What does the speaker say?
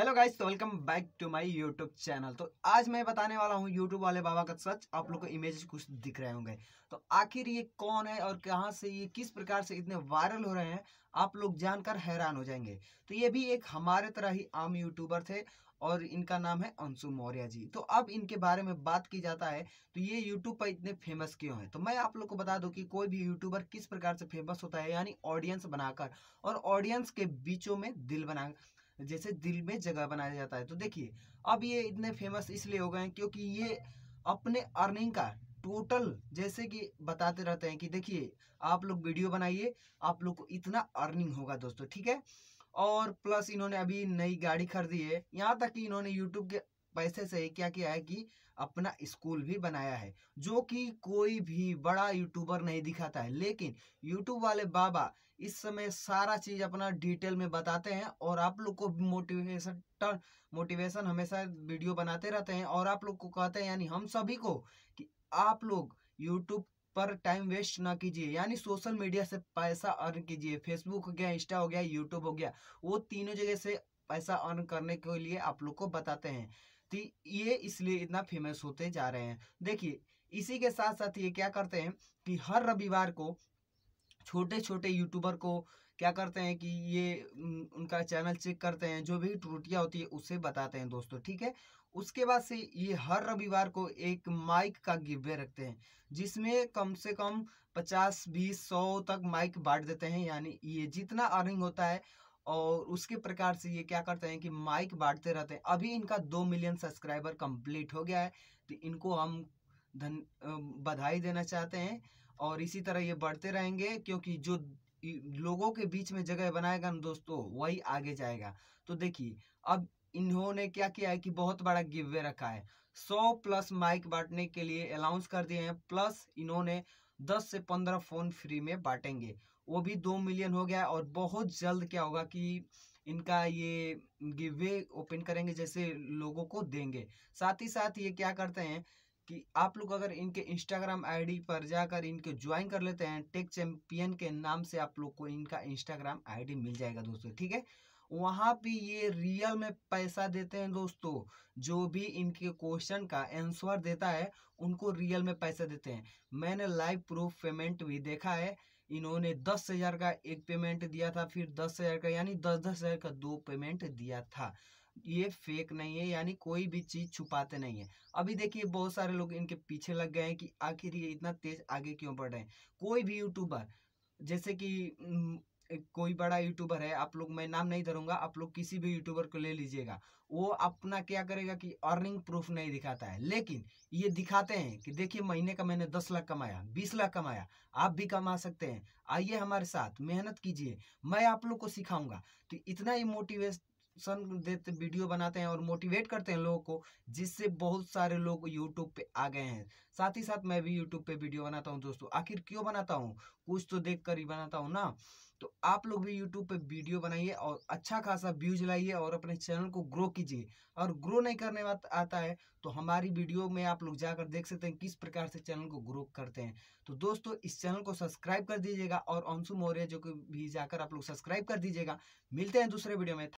hello guys तो welcome back to my YouTube channel तो आज मैं बताने वाला हूँ यूट्यूब वाले बाबा का सच आप लोग को इमेज कुछ दिख रहे होंगे तो आखिर ये कौन है और कहाँ से ये किस प्रकार से इतने वायरल हो रहे हैं आप लोग जानकर हैरान हो जाएंगे तो ये भी एक हमारे तरह ही आम यूट्यूबर थे और इनका नाम है अंशु मौर्य जी तो अब इनके बारे में बात की जाता है तो ये यूट्यूब पर इतने फेमस क्यों है तो मैं आप लोग को बता दूं कि कोई भी यूट्यूबर किस प्रकार से फेमस होता है यानी ऑडियंस बनाकर और ऑडियंस के बीचों में दिल बना जैसे दिल में जगह बनाया जाता है तो देखिए अब ये इतने फेमस इसलिए हो गए हैं क्योंकि ये अपने अर्निंग का टोटल जैसे कि बताते रहते हैं कि देखिए आप लोग वीडियो बनाइए आप लोग को इतना अर्निंग होगा दोस्तों ठीक है और प्लस इन्होंने अभी नई गाड़ी खरीदी है यहाँ तक कि इन्होंने यूट्यूब के पैसे से क्या किया है कि अपना स्कूल भी बनाया है जो कि कोई भी बड़ा यूट्यूबर नहीं दिखाता है लेकिन यूट्यूब वाले बाबा इस समय सारा चीज़ अपना डिटेल में बताते हैं और आप लोग को मोटिवेशन टर्न मोटिवेशन हमेशा वीडियो बनाते रहते हैं और आप लोग को कहते हैं यानी हम सभी को कि आप लोग यूट्यूब पर टाइम वेस्ट ना कीजिए यानी सोशल मीडिया से पैसा अर्न कीजिए फेसबुक हो गया इंस्टा हो गया यूट्यूब हो गया वो तीनों जगह से पैसा अर्न करने के लिए आप लोग को बताते हैं तो ये इसलिए इतना फेमस होते जा रहे हैं देखिए इसी के साथ साथ ये क्या करते हैं कि हर रविवार को छोटे छोटे यूट्यूबर को क्या करते हैं कि ये उनका चैनल चेक करते हैं जो भी त्रुटियाँ होती है उसे बताते हैं दोस्तों ठीक है उसके बाद से ये हर रविवार को एक माइक का गिवे रखते हैं जिसमें कम से कम पचास बीस सौ तक माइक बांट देते हैं यानी ये जितना अर्निंग होता है और उसके प्रकार से ये क्या करते हैं कि माइक बांटते रहते हैं अभी इनका दो मिलियन सब्सक्राइबर कंप्लीट हो गया है तो इनको हम धन बधाई देना चाहते हैं और इसी तरह ये बढ़ते रहेंगे क्योंकि जो लोगों के बीच में जगह बनाएगा ना दोस्तों वही आगे जाएगा तो देखिए अब इन्होंने क्या किया है कि बहुत बड़ा गिवे रखा है सौ प्लस माइक बांटने के लिए अलाउंस कर दिए हैं प्लस इन्होंने दस से पंद्रह फोन फ्री में बांटेंगे वो भी दो मिलियन हो गया और बहुत जल्द क्या होगा कि इनका ये गिवे ओपन करेंगे जैसे लोगों को देंगे साथ ही साथ ये क्या करते हैं कि आप लोग अगर इनके इंस्टाग्राम आईडी पर जाकर इनके ज्वाइन कर लेते हैं टेक चैंपियन के नाम से आप लोग को इनका इंस्टाग्राम आईडी मिल जाएगा दोस्तों ठीक है वहाँ पे ये रियल में पैसा देते हैं दोस्तों जो भी इनके क्वेश्चन का आंसर देता है उनको रियल में पैसा देते हैं मैंने लाइव प्रूफ पेमेंट भी देखा है इन्होंने दस हज़ार का एक पेमेंट दिया था फिर दस हज़ार का यानी दस दस हज़ार का दो पेमेंट दिया था ये फेक नहीं है यानी कोई भी चीज़ छुपाते नहीं है अभी देखिए बहुत सारे लोग इनके पीछे लग गए हैं कि आखिर ये इतना तेज आगे क्यों बढ़ रहे हैं कोई भी यूट्यूबर जैसे कि कोई बड़ा यूट्यूबर है आप लोग मैं नाम नहीं धरूंगा आप लोग किसी भी यूट्यूबर को ले लीजिएगा वो अपना क्या करेगा कि अर्निंग प्रूफ नहीं दिखाता है लेकिन ये दिखाते हैं कि देखिए महीने का मैंने दस लाख कमाया बीस लाख कमाया आप भी कमा सकते हैं आइए हमारे साथ मेहनत कीजिए मैं आप लोग को सिखाऊंगा तो इतना ही मोटिवेट मोटिवेशन देते वीडियो बनाते हैं और मोटिवेट करते हैं लोगों को जिससे बहुत सारे लोग यूट्यूब पे आ गए हैं साथ ही साथ मैं भी यूट्यूब पे वीडियो बनाता हूँ दोस्तों आखिर क्यों बनाता हूँ कुछ तो देख कर ही बनाता हूँ ना तो आप लोग भी यूट्यूब पे वीडियो बनाइए और अच्छा खासा व्यूज लाइए और अपने चैनल को ग्रो कीजिए और ग्रो नहीं करने आता है तो हमारी वीडियो में आप लोग जाकर देख सकते हैं किस प्रकार से चैनल को ग्रो करते हैं तो दोस्तों इस चैनल को सब्सक्राइब कर दीजिएगा और अंशु मौर्य जो कि भी जाकर आप लोग सब्सक्राइब कर दीजिएगा मिलते हैं दूसरे वीडियो में